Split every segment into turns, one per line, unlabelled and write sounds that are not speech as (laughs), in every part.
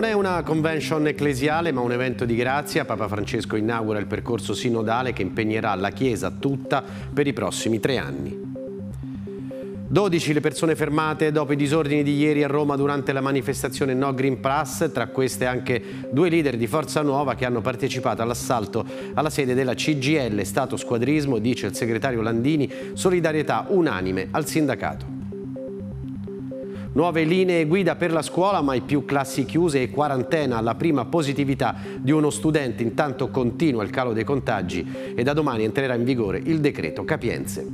Non è una convention ecclesiale ma un evento di grazia. Papa Francesco inaugura il percorso sinodale che impegnerà la Chiesa tutta per i prossimi tre anni. 12 le persone fermate dopo i disordini di ieri a Roma durante la manifestazione No Green Pass, tra queste anche due leader di Forza Nuova che hanno partecipato all'assalto alla sede della CGL. Stato squadrismo, dice il segretario Landini, solidarietà unanime al sindacato. Nuove linee guida per la scuola, mai più classi chiuse e quarantena alla prima positività di uno studente. Intanto continua il calo dei contagi e da domani entrerà in vigore il decreto Capienze.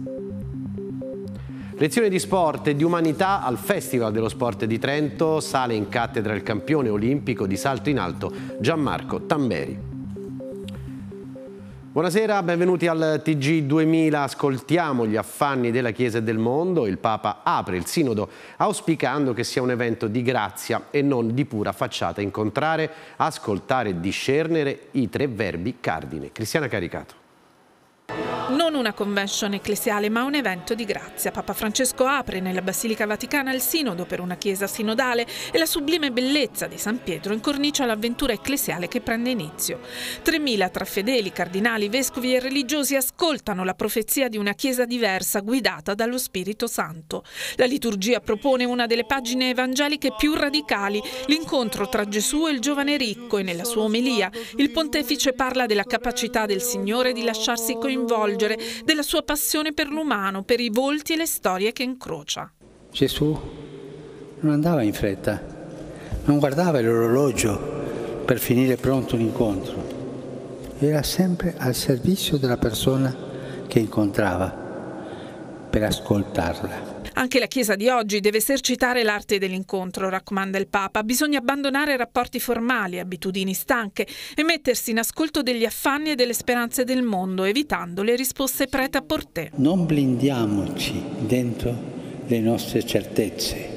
Lezione di sport e di umanità al Festival dello Sport di Trento sale in cattedra il campione olimpico di salto in alto Gianmarco Tamberi. Buonasera, benvenuti al TG2000. Ascoltiamo gli affanni della Chiesa e del mondo. Il Papa apre il sinodo auspicando che sia un evento di grazia e non di pura facciata. Incontrare, ascoltare e discernere i tre verbi cardine. Cristiana Caricato
non una convention ecclesiale ma un evento di grazia. Papa Francesco apre nella Basilica Vaticana il sinodo per una chiesa sinodale e la sublime bellezza di San Pietro incornicia l'avventura ecclesiale che prende inizio. 3.000 tra fedeli, cardinali, vescovi e religiosi ascoltano la profezia di una chiesa diversa guidata dallo Spirito Santo. La liturgia propone una delle pagine evangeliche più radicali, l'incontro tra Gesù e il giovane ricco e nella sua omelia il pontefice parla della capacità del Signore di lasciarsi coinvolgere della sua passione per l'umano, per i volti e le storie che incrocia.
Gesù non andava in fretta, non guardava l'orologio per finire pronto l'incontro, era sempre al servizio della persona che incontrava per ascoltarla.
Anche la Chiesa di oggi deve esercitare l'arte dell'incontro, raccomanda il Papa. Bisogna abbandonare rapporti formali, abitudini stanche e mettersi in ascolto degli affanni e delle speranze del mondo, evitando le risposte preta portè.
Non blindiamoci dentro le nostre certezze.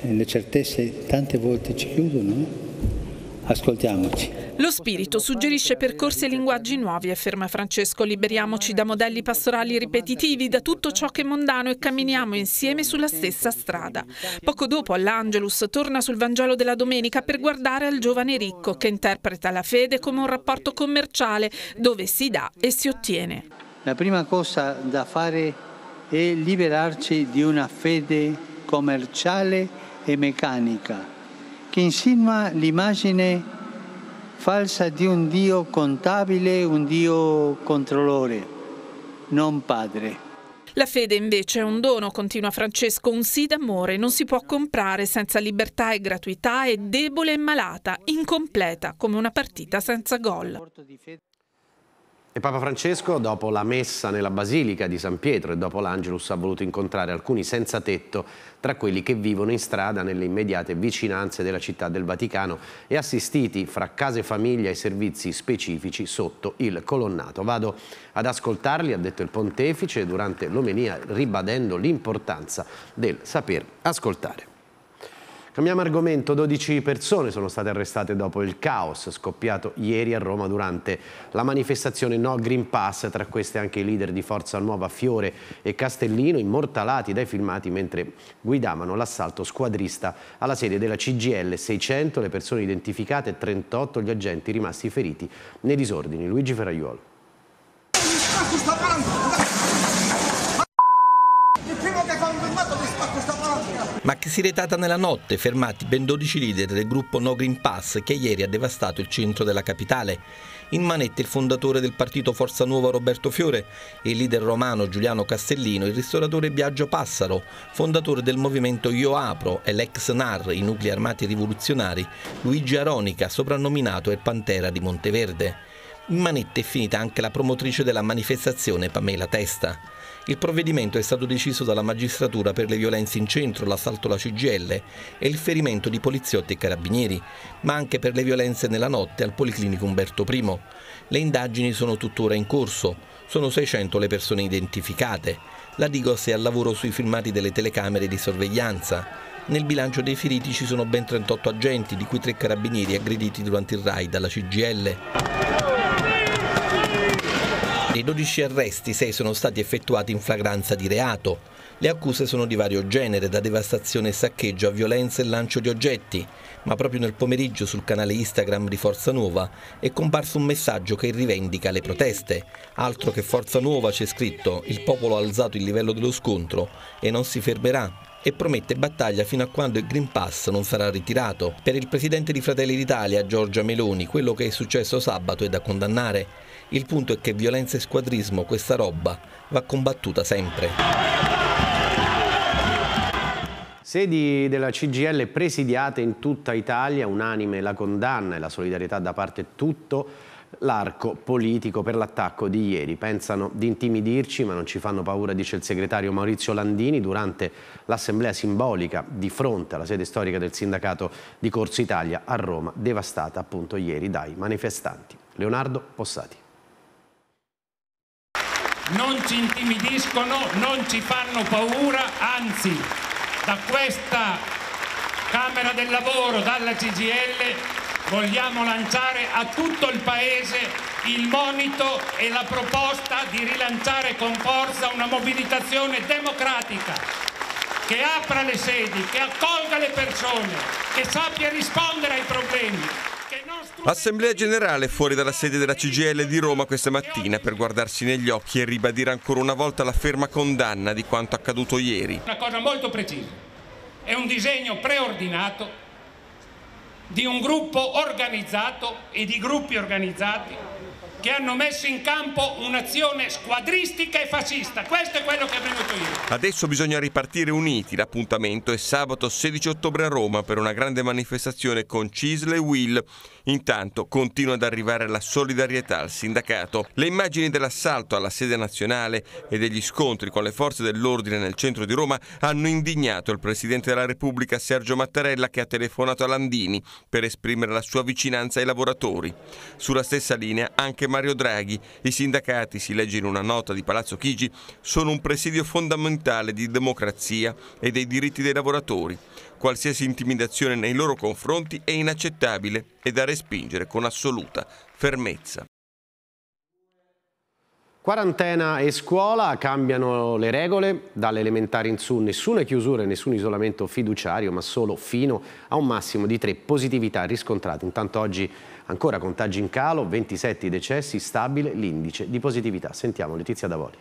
Eh, le certezze tante volte ci chiudono. Eh? Ascoltiamoci.
Lo spirito suggerisce percorsi e linguaggi nuovi, afferma Francesco. Liberiamoci da modelli pastorali ripetitivi, da tutto ciò che è mondano e camminiamo insieme sulla stessa strada. Poco dopo all'Angelus torna sul Vangelo della Domenica per guardare al giovane ricco che interpreta la fede come un rapporto commerciale dove si dà e si ottiene.
La prima cosa da fare è liberarci di una fede commerciale e meccanica che insinua l'immagine falsa di un Dio contabile, un Dio controllore, non padre.
La fede invece è un dono, continua Francesco, un sì d'amore, non si può comprare senza libertà e gratuità, è debole e malata, incompleta, come una partita senza gol.
E Papa Francesco, dopo la messa nella Basilica di San Pietro e dopo l'Angelus, ha voluto incontrare alcuni senza tetto tra quelli che vivono in strada nelle immediate vicinanze della città del Vaticano e assistiti fra case e famiglia ai servizi specifici sotto il colonnato. Vado ad ascoltarli, ha detto il pontefice, durante l'omenia ribadendo l'importanza del saper ascoltare. Cambiamo argomento, 12 persone sono state arrestate dopo il caos scoppiato ieri a Roma durante la manifestazione No Green Pass, tra queste anche i leader di Forza Nuova Fiore e Castellino, immortalati dai filmati mentre guidavano l'assalto squadrista alla sede della CGL 600, le persone identificate e 38 gli agenti rimasti feriti nei disordini. Luigi Ferraiuolo.
ma che si è retata nella notte, fermati ben 12 leader del gruppo No Green Pass che ieri ha devastato il centro della capitale. In manette il fondatore del partito Forza Nuova Roberto Fiore il leader romano Giuliano Castellino, il ristoratore Biagio Passaro, fondatore del movimento Io Apro e l'ex NAR, i nuclei armati rivoluzionari, Luigi Aronica, soprannominato il Pantera di Monteverde. In manette è finita anche la promotrice della manifestazione Pamela Testa. Il provvedimento è stato deciso dalla magistratura per le violenze in centro, l'assalto alla CGL e il ferimento di poliziotti e carabinieri, ma anche per le violenze nella notte al Policlinico Umberto I. Le indagini sono tuttora in corso, sono 600 le persone identificate. La Digos è al lavoro sui filmati delle telecamere di sorveglianza. Nel bilancio dei feriti ci sono ben 38 agenti, di cui tre carabinieri aggrediti durante il raid alla CGL. Altri 12 arresti, 6 sono stati effettuati in flagranza di reato. Le accuse sono di vario genere, da devastazione e saccheggio a violenza e lancio di oggetti, ma proprio nel pomeriggio sul canale Instagram di Forza Nuova è comparso un messaggio che rivendica le proteste. Altro che Forza Nuova c'è scritto, il popolo ha alzato il livello dello scontro e non si fermerà e promette battaglia fino a quando il Green Pass non sarà ritirato. Per il presidente di Fratelli d'Italia, Giorgia Meloni, quello che è successo sabato è da condannare. Il punto è che violenza e squadrismo, questa roba, va combattuta sempre
sedi della CGL presidiate in tutta Italia, unanime la condanna e la solidarietà da parte tutto l'arco politico per l'attacco di ieri. Pensano di intimidirci ma non ci fanno paura, dice il segretario Maurizio Landini durante l'assemblea simbolica di fronte alla sede storica del sindacato di Corso Italia a Roma, devastata appunto ieri dai manifestanti. Leonardo Possati
non ci intimidiscono, non ci fanno paura, anzi da questa Camera del Lavoro, dalla CGL, vogliamo lanciare a tutto il Paese il monito e la proposta di rilanciare con forza una mobilitazione democratica che apra le sedi, che accolga le persone, che sappia rispondere ai problemi,
L'Assemblea generale fuori dalla sede della CGL di Roma questa mattina per guardarsi negli occhi e ribadire ancora una volta la ferma condanna di quanto accaduto ieri.
Una cosa molto precisa, è un disegno preordinato di un gruppo organizzato e di gruppi organizzati che hanno messo in campo un'azione squadristica e fascista. Questo è quello che è avvenuto
ieri. Adesso bisogna ripartire uniti. L'appuntamento è sabato 16 ottobre a Roma per una grande manifestazione con Cisle e Will. Intanto continua ad arrivare la solidarietà al sindacato. Le immagini dell'assalto alla sede nazionale e degli scontri con le forze dell'ordine nel centro di Roma hanno indignato il Presidente della Repubblica Sergio Mattarella che ha telefonato a Landini per esprimere la sua vicinanza ai lavoratori. Sulla stessa linea anche Mario Draghi. I sindacati, si legge in una nota di Palazzo Chigi, sono un presidio fondamentale di democrazia e dei diritti dei lavoratori. Qualsiasi intimidazione nei loro confronti è inaccettabile e da respingere con assoluta fermezza.
Quarantena e scuola cambiano le regole, dalle elementari in su nessuna chiusura e nessun isolamento fiduciario, ma solo fino a un massimo di tre positività riscontrate. Intanto oggi ancora contagi in calo, 27 decessi, stabile l'indice di positività. Sentiamo Letizia Davoli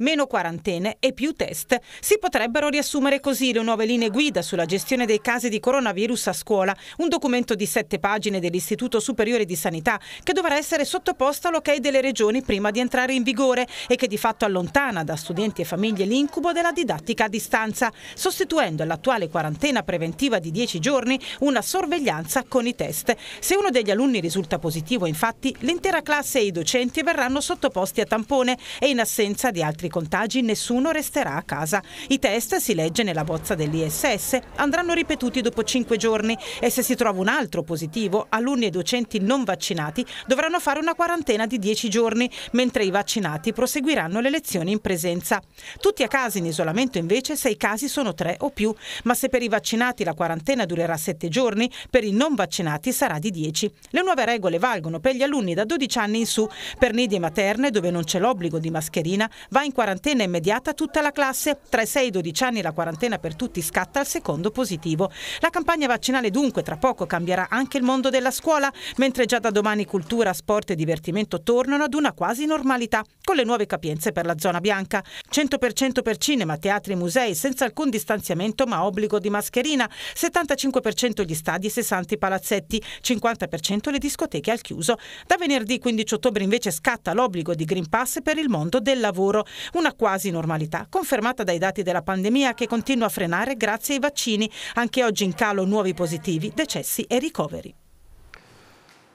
meno quarantene e più test. Si potrebbero riassumere così le nuove linee guida sulla gestione dei casi di coronavirus a scuola, un documento di sette pagine dell'Istituto Superiore di Sanità che dovrà essere sottoposto all'ok delle regioni prima di entrare in vigore e che di fatto allontana da studenti e famiglie l'incubo della didattica a distanza, sostituendo all'attuale quarantena preventiva di 10 giorni una sorveglianza con i test. Se uno degli alunni risulta positivo, infatti, l'intera classe e i docenti verranno sottoposti a tampone e in assenza di altri contagi nessuno resterà a casa. I test, si legge nella bozza dell'ISS, andranno ripetuti dopo cinque giorni e se si trova un altro positivo, alunni e docenti non vaccinati dovranno fare una quarantena di dieci giorni, mentre i vaccinati proseguiranno le lezioni in presenza. Tutti a casa in isolamento invece se i casi sono tre o più, ma se per i vaccinati la quarantena durerà sette giorni, per i non vaccinati sarà di dieci. Le nuove regole valgono per gli alunni da 12 anni in su, per nidi e materne dove non c'è l'obbligo di mascherina, va in quarantena immediata tutta la classe. Tra i 6 e i 12 anni la quarantena per tutti scatta al secondo positivo. La campagna vaccinale dunque tra poco cambierà anche il mondo della scuola, mentre già da domani cultura, sport e divertimento tornano ad una quasi normalità, con le nuove capienze per la zona bianca. 100% per cinema, teatri e musei, senza alcun distanziamento ma obbligo di mascherina, 75% gli stadi e 60 i palazzetti, 50% le discoteche al chiuso. Da venerdì 15 ottobre invece scatta l'obbligo di Green Pass per il mondo del lavoro. Una quasi normalità, confermata dai dati della pandemia che continua a frenare grazie ai vaccini. Anche oggi in calo nuovi positivi, decessi e ricoveri.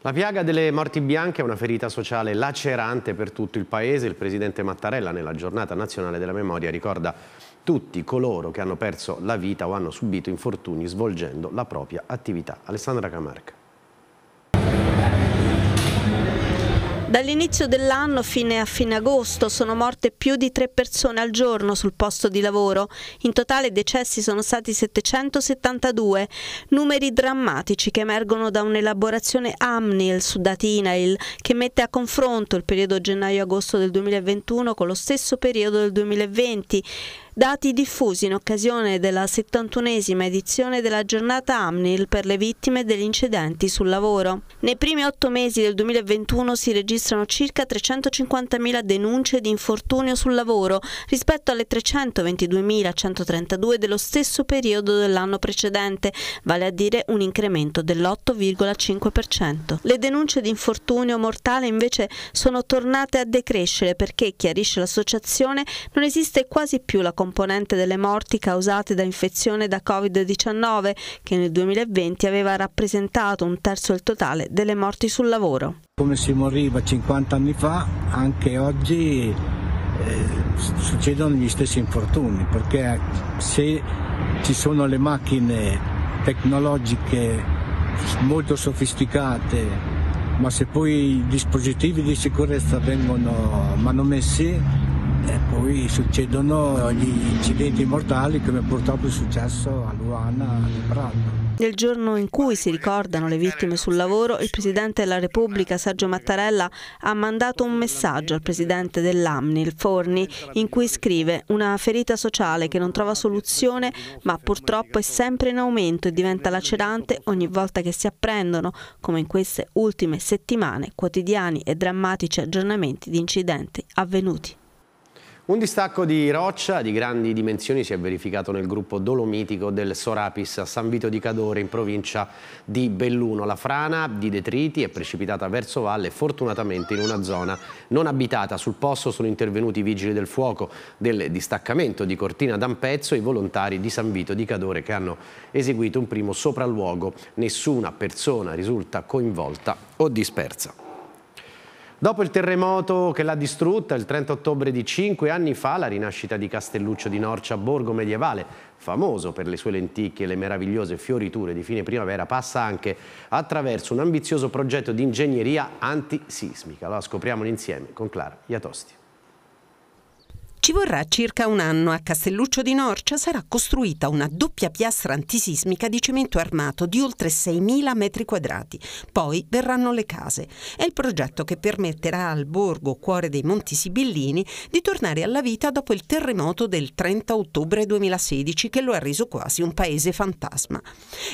La piaga delle morti bianche è una ferita sociale lacerante per tutto il paese. Il presidente Mattarella nella giornata nazionale della memoria ricorda tutti coloro che hanno perso la vita o hanno subito infortuni svolgendo la propria attività. Alessandra Camarca.
Dall'inizio dell'anno fino a fine agosto sono morte più di tre persone al giorno sul posto di lavoro. In totale i decessi sono stati 772, numeri drammatici che emergono da un'elaborazione AMNIL su dati INAIL che mette a confronto il periodo gennaio-agosto del 2021 con lo stesso periodo del 2020 Dati diffusi in occasione della 71esima edizione della giornata AMNIL per le vittime degli incidenti sul lavoro. Nei primi otto mesi del 2021 si registrano circa 350.000 denunce di infortunio sul lavoro rispetto alle 322.132 dello stesso periodo dell'anno precedente, vale a dire un incremento dell'8,5%. Le denunce di infortunio mortale invece sono tornate a decrescere perché, chiarisce l'associazione, non esiste quasi più la comunità componente delle morti causate da infezione da Covid-19, che nel 2020 aveva rappresentato un terzo del totale delle morti sul lavoro.
Come si moriva 50 anni fa, anche oggi eh, succedono gli stessi infortuni, perché se ci sono le macchine tecnologiche molto sofisticate, ma se poi i dispositivi di sicurezza vengono manomessi e poi succedono gli incidenti mortali come purtroppo è successo a Luana e Prado.
Nel giorno in cui si ricordano le vittime sul lavoro, il Presidente della Repubblica, Sergio Mattarella, ha mandato un messaggio al Presidente dell'Amnil, Forni, in cui scrive una ferita sociale che non trova soluzione ma purtroppo è sempre in aumento e diventa lacerante ogni volta che si apprendono, come in queste ultime settimane, quotidiani e drammatici aggiornamenti di incidenti avvenuti.
Un distacco di roccia di grandi dimensioni si è verificato nel gruppo dolomitico del Sorapis a San Vito di Cadore in provincia di Belluno. La frana di detriti è precipitata verso valle fortunatamente in una zona non abitata. Sul posto sono intervenuti i vigili del fuoco del distaccamento di Cortina d'Ampezzo e i volontari di San Vito di Cadore che hanno eseguito un primo sopralluogo. Nessuna persona risulta coinvolta o dispersa. Dopo il terremoto che l'ha distrutta, il 30 ottobre di cinque anni fa, la rinascita di Castelluccio di Norcia, borgo medievale, famoso per le sue lenticchie e le meravigliose fioriture di fine primavera, passa anche attraverso un ambizioso progetto di ingegneria antisismica. Allora scopriamolo insieme con Clara Iatosti.
Ci vorrà circa un anno. A Castelluccio di Norcia sarà costruita una doppia piastra antisismica di cemento armato di oltre 6.000 metri quadrati. Poi verranno le case. È il progetto che permetterà al borgo, cuore dei Monti Sibillini, di tornare alla vita dopo il terremoto del 30 ottobre 2016 che lo ha reso quasi un paese fantasma.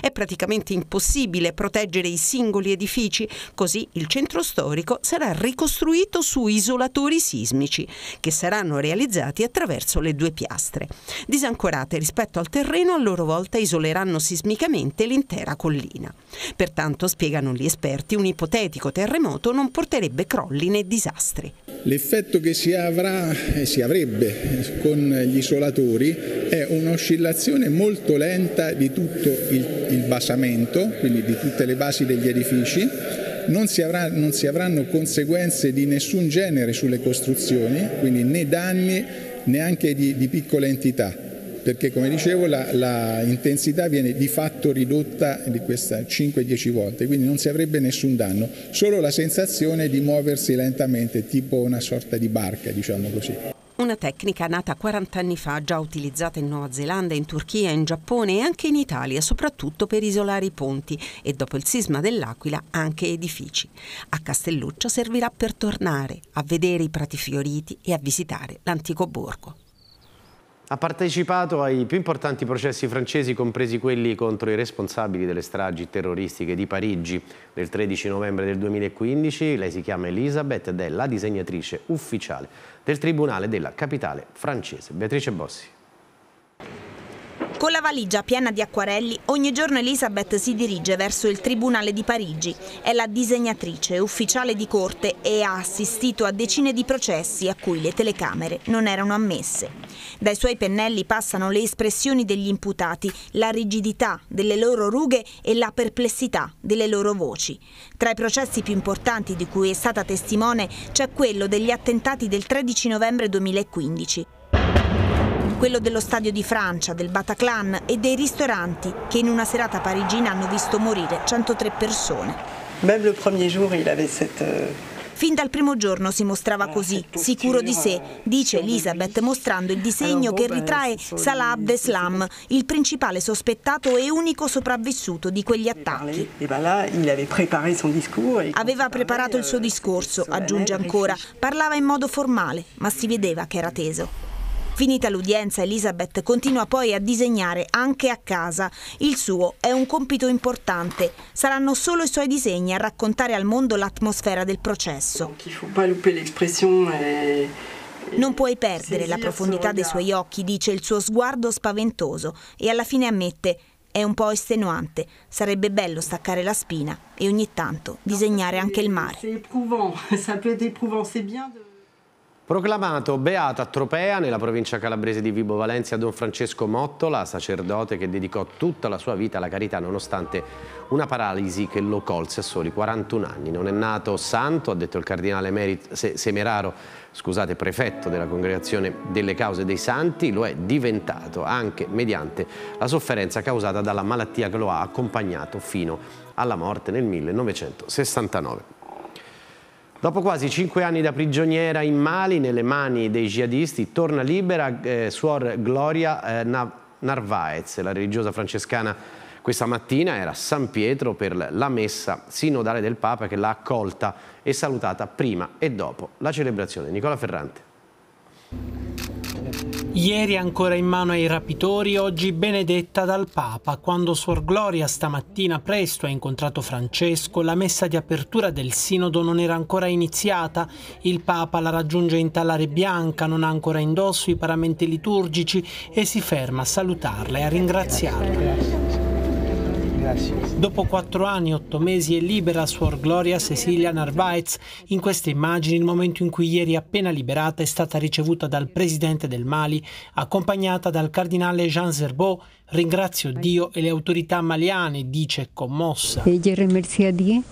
È praticamente impossibile proteggere i singoli edifici, così il centro storico sarà ricostruito su isolatori sismici, che saranno realizzati realizzati attraverso le due piastre. Disancorate rispetto al terreno, a loro volta isoleranno sismicamente l'intera collina. Pertanto, spiegano gli esperti, un ipotetico terremoto non porterebbe crolli né disastri.
L'effetto che si avrà e eh, si avrebbe eh, con gli isolatori è un'oscillazione molto lenta di tutto il, il basamento, quindi di tutte le basi degli edifici non si, avrà, non si avranno conseguenze di nessun genere sulle costruzioni, quindi né danni neanche di, di piccola entità, perché come dicevo l'intensità viene di fatto ridotta di 5-10 volte, quindi non si avrebbe nessun danno, solo la sensazione di muoversi lentamente, tipo una sorta di barca, diciamo così.
Una tecnica nata 40 anni fa, già utilizzata in Nuova Zelanda, in Turchia, in Giappone e anche in Italia, soprattutto per isolare i ponti e dopo il sisma dell'Aquila anche edifici. A Castelluccio servirà per tornare a vedere i prati fioriti e a visitare l'antico borgo
ha partecipato ai più importanti processi francesi, compresi quelli contro i responsabili delle stragi terroristiche di Parigi del 13 novembre del 2015. Lei si chiama Elisabeth ed è la disegnatrice ufficiale del Tribunale della Capitale francese. Beatrice Bossi.
Con la valigia piena di acquarelli, ogni giorno Elisabeth si dirige verso il Tribunale di Parigi. È la disegnatrice, ufficiale di corte e ha assistito a decine di processi a cui le telecamere non erano ammesse. Dai suoi pennelli passano le espressioni degli imputati, la rigidità delle loro rughe e la perplessità delle loro voci. Tra i processi più importanti di cui è stata testimone c'è quello degli attentati del 13 novembre 2015 quello dello Stadio di Francia, del Bataclan e dei ristoranti che in una serata parigina hanno visto morire 103 persone.
Même le premier jour, il avait cette euh,
Fin dal primo giorno si mostrava ah, così, sicuro di sé, euh, dice Elisabeth mostrando il disegno che ritrae Salah Abdeslam, il principale sospettato e unico sopravvissuto di quegli attacchi. Aveva preparato il euh, suo discorso, aggiunge ancora, parlava in modo formale, ma si vedeva che era teso. Finita l'udienza, Elizabeth continua poi a disegnare anche a casa. Il suo è un compito importante. Saranno solo i suoi disegni a raccontare al mondo l'atmosfera del processo. Non puoi perdere la profondità dei suoi occhi, dice il suo sguardo spaventoso e alla fine ammette è un po' estenuante, sarebbe bello staccare la spina e ogni tanto disegnare anche il mare.
éprouvant, éprouvant, (laughs) ça peut être C'est bien
Proclamato beata a Tropea, nella provincia calabrese di Vibo Valencia, don Francesco Mottola, sacerdote che dedicò tutta la sua vita alla carità nonostante una paralisi che lo colse a soli 41 anni. Non è nato santo, ha detto il cardinale Merit Semeraro, scusate, prefetto della Congregazione delle Cause dei Santi, lo è diventato anche mediante la sofferenza causata dalla malattia che lo ha accompagnato fino alla morte nel 1969. Dopo quasi cinque anni da prigioniera in Mali, nelle mani dei jihadisti, torna libera eh, Suor Gloria eh, Narvaez, la religiosa francescana. Questa mattina era a San Pietro per la messa sinodale del Papa che l'ha accolta e salutata prima e dopo la celebrazione. Nicola Ferrante.
Ieri ancora in mano ai rapitori, oggi benedetta dal Papa, quando Suor Gloria stamattina presto ha incontrato Francesco, la messa di apertura del sinodo non era ancora iniziata, il Papa la raggiunge in talare bianca, non ha ancora indosso i paramenti liturgici e si ferma a salutarla e a ringraziarla. Grazie. Dopo quattro anni, otto mesi è libera Suor Gloria Cecilia Narvaez. In queste immagini il momento in cui ieri appena liberata è stata ricevuta dal presidente del Mali, accompagnata dal cardinale Jean Zerbo. Ringrazio Dio e le autorità maliane, dice commossa. E ringrazio Dio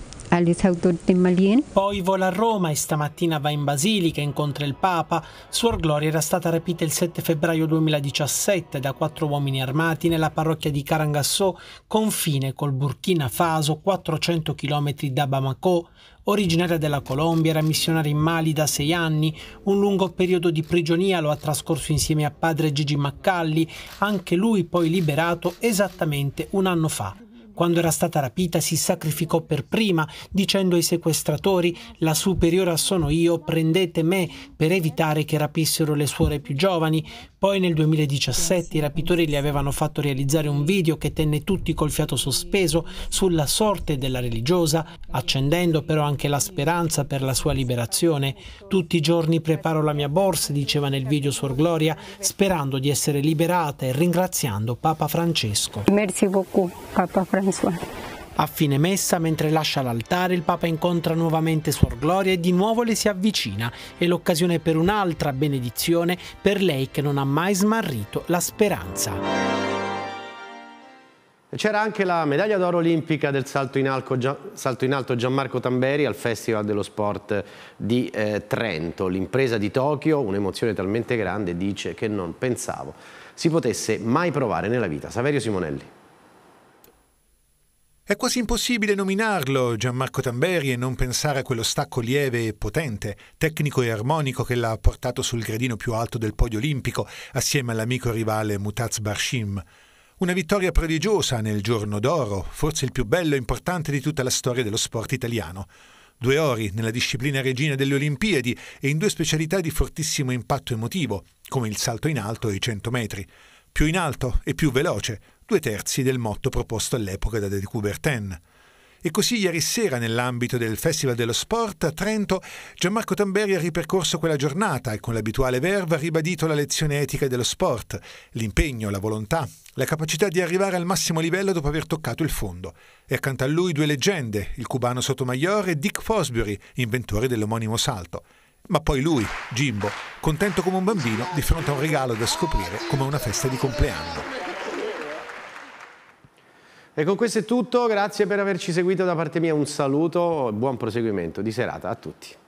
poi vola a Roma e stamattina va in Basilica, e incontra il Papa. Suor Gloria era stata rapita il 7 febbraio 2017 da quattro uomini armati nella parrocchia di Carangassò, confine col Burkina Faso, 400 km da Bamako. Originaria della Colombia, era missionaria in Mali da sei anni, un lungo periodo di prigionia lo ha trascorso insieme a padre Gigi Maccalli, anche lui poi liberato esattamente un anno fa. Quando era stata rapita si sacrificò per prima, dicendo ai sequestratori «La superiora sono io, prendete me» per evitare che rapissero le suore più giovani. Poi nel 2017 i rapitori gli avevano fatto realizzare un video che tenne tutti col fiato sospeso sulla sorte della religiosa, accendendo però anche la speranza per la sua liberazione. Tutti i giorni preparo la mia borsa, diceva nel video Suor Gloria, sperando di essere liberata e ringraziando Papa Francesco. Merci beaucoup, Papa Francesco uguale. A fine messa, mentre lascia l'altare, il Papa incontra nuovamente Suor Gloria e di nuovo le si avvicina. È l'occasione per un'altra benedizione per lei che non ha mai smarrito la speranza. C'era anche la
medaglia d'oro olimpica del salto in, alto, salto in, alto Gianmarco Tamberi al Festival dello Sport di eh, Trento. L'impresa di Tokyo, un'emozione talmente grande, dice che non pensavo si potesse mai provare nella vita. Saverio Simonelli.
È quasi impossibile nominarlo Gianmarco Tamberi e non pensare a quello stacco lieve e potente, tecnico e armonico che l'ha portato sul gradino più alto del podio olimpico, assieme all'amico rivale Mutaz Barshim. Una vittoria prodigiosa nel giorno d'oro, forse il più bello e importante di tutta la storia dello sport italiano. Due ori nella disciplina regina delle Olimpiadi e in due specialità di fortissimo impatto emotivo, come il salto in alto e i 100 metri. Più in alto e più veloce, due terzi del motto proposto all'epoca da De Coubertin. E così ieri sera, nell'ambito del Festival dello Sport a Trento, Gianmarco Tamberi ha ripercorso quella giornata e con l'abituale verve ha ribadito la lezione etica dello sport, l'impegno, la volontà, la capacità di arrivare al massimo livello dopo aver toccato il fondo. E accanto a lui due leggende, il cubano Sotomayor e Dick Fosbury, inventore dell'omonimo salto. Ma poi lui, Jimbo, contento come un bambino di fronte a un regalo da scoprire come una festa di compleanno. E con questo
è tutto, grazie per averci seguito da parte mia, un saluto, buon proseguimento di serata a tutti.